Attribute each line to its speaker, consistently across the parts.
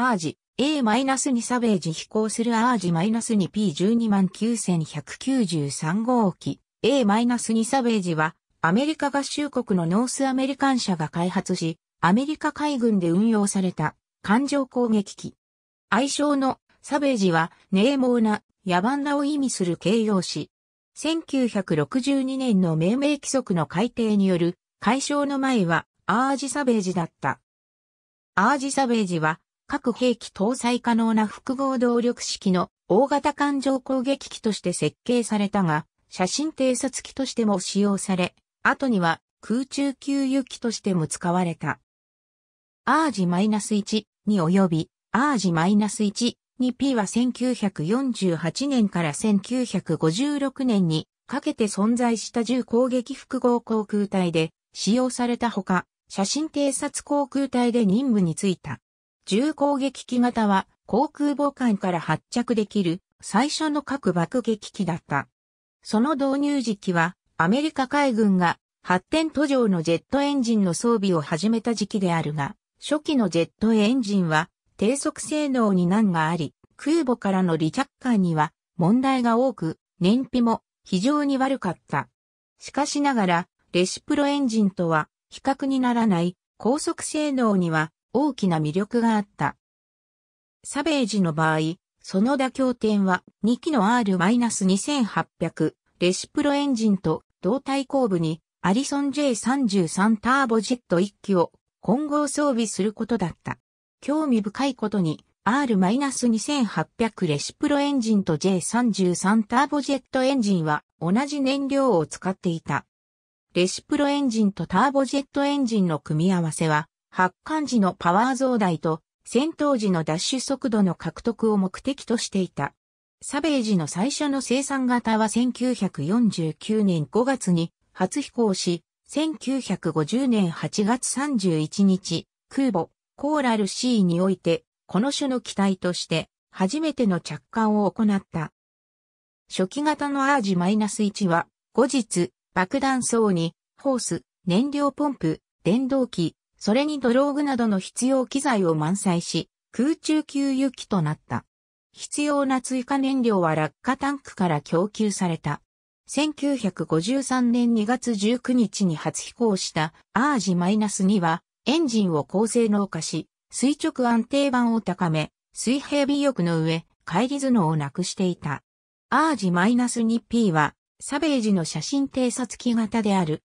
Speaker 1: アージ A-2 サベージ飛行するアージ -2P129,193 号機 A-2 サベージはアメリカ合衆国のノースアメリカン社が開発しアメリカ海軍で運用された艦上攻撃機。愛称のサベージは冷猛な野蛮なを意味する形容詞。1962年の命名規則の改定による解消の前はアージサベージだった。アージサベージは各兵器搭載可能な複合動力式の大型艦上攻撃機として設計されたが、写真偵察機としても使用され、後には空中給油機としても使われた。アージ -1 に及び、アージ -1 に P は1948年から1956年にかけて存在した重攻撃複合航空隊で使用されたほか、写真偵察航空隊で任務に就いた。重攻撃機型は航空母艦から発着できる最初の核爆撃機だった。その導入時期はアメリカ海軍が発展途上のジェットエンジンの装備を始めた時期であるが、初期のジェットエンジンは低速性能に難があり、空母からの離着艦には問題が多く、燃費も非常に悪かった。しかしながら、レシプロエンジンとは比較にならない高速性能には大きな魅力があった。サベージの場合、その妥協点は2機の R-2800 レシプロエンジンと同体後部にアリソン J33 ターボジェット1機を混合装備することだった。興味深いことに R-2800 レシプロエンジンと J33 ターボジェットエンジンは同じ燃料を使っていた。レシプロエンジンとターボジェットエンジンの組み合わせは発汗時のパワー増大と戦闘時のダッシュ速度の獲得を目的としていた。サベージの最初の生産型は1949年5月に初飛行し、1950年8月31日、空母、コーラル C において、この種の機体として、初めての着艦を行った。初期型のアージマイナス -1 は、後日、爆弾層に、ホース、燃料ポンプ、電動機、それにドローグなどの必要機材を満載し、空中給油機となった。必要な追加燃料は落下タンクから供給された。1953年2月19日に初飛行したアージ -2 はエンジンを高性能化し、垂直安定板を高め、水平尾翼の上、帰り頭脳をなくしていた。アージ -2P はサベージの写真偵察機型である。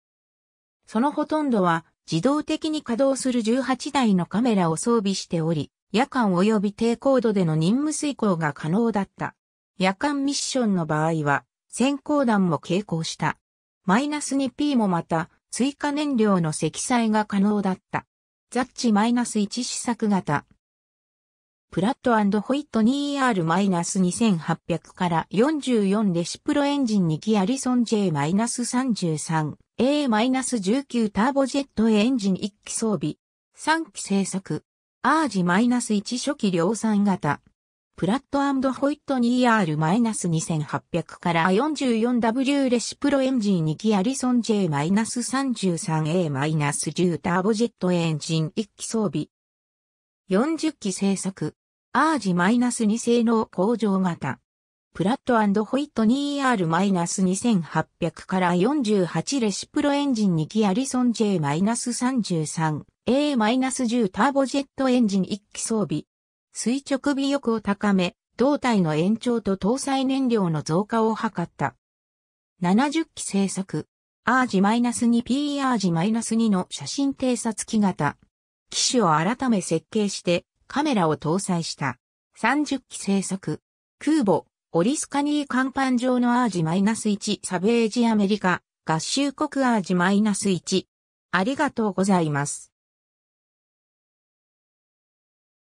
Speaker 1: そのほとんどは自動的に稼働する18台のカメラを装備しており、夜間及び低高度での任務遂行が可能だった。夜間ミッションの場合は、先行弾も傾向した。マイナス 2P もまた、追加燃料の積載が可能だった。ザッチマイナス1試作型、プラットホイット2 r 2 8 0 0から44レシプロエンジン2機アリソン J-33A-19 ターボジェットエンジン1機装備。3機製作。アージ -1 初期量産型。プラットホイット2 r 2 8 0 0から 44W レシプロエンジン2機アリソン J-33A-10 ターボジェットエンジン1機装備。40機製作。アージ2性能向上型。プラットホイット 2ER-2800 から48レシプロエンジン2機アリソン J-33、A-10 ターボジェットエンジン1機装備。垂直尾翼を高め、胴体の延長と搭載燃料の増加を図った。70機製作。アージ2 p e r g 2の写真偵察機型。機種を改め設計して、カメラを搭載した。30機生息。空母、オリスカニー甲板上のアージマイナス -1 サベージアメリカ合衆国アージマイナス -1。ありがとうございます。